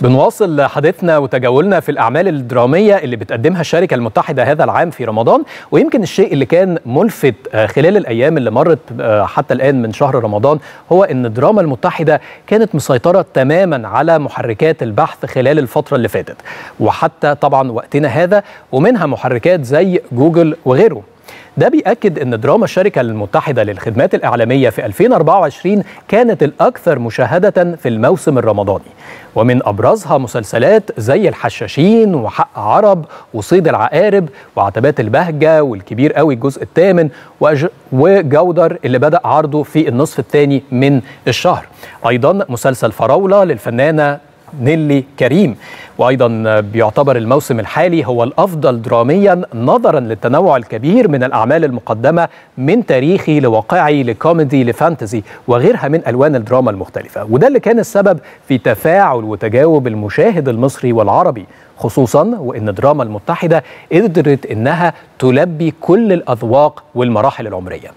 بنواصل حديثنا وتجاولنا في الأعمال الدرامية اللي بتقدمها الشركة المتحدة هذا العام في رمضان ويمكن الشيء اللي كان ملفت آه، خلال الأيام اللي مرت آه، حتى الآن من شهر رمضان هو أن الدراما المتحدة كانت مسيطرة تماما على محركات البحث خلال الفترة اللي فاتت وحتى طبعا وقتنا هذا ومنها محركات زي جوجل وغيره ده بيأكد أن دراما الشركة المتحدة للخدمات الإعلامية في 2024 كانت الأكثر مشاهدة في الموسم الرمضاني ومن أبرزها مسلسلات زي الحشاشين وحق عرب وصيد العقارب وعتبات البهجة والكبير قوي الجزء الثامن وجودر اللي بدأ عرضه في النصف الثاني من الشهر أيضا مسلسل فراولة للفنانة نيلي كريم وايضا بيعتبر الموسم الحالي هو الافضل دراميا نظرا للتنوع الكبير من الاعمال المقدمه من تاريخي لواقعي لكوميدي لفانتزي وغيرها من الوان الدراما المختلفه وده اللي كان السبب في تفاعل وتجاوب المشاهد المصري والعربي خصوصا وان دراما المتحده قدرت انها تلبي كل الاذواق والمراحل العمريه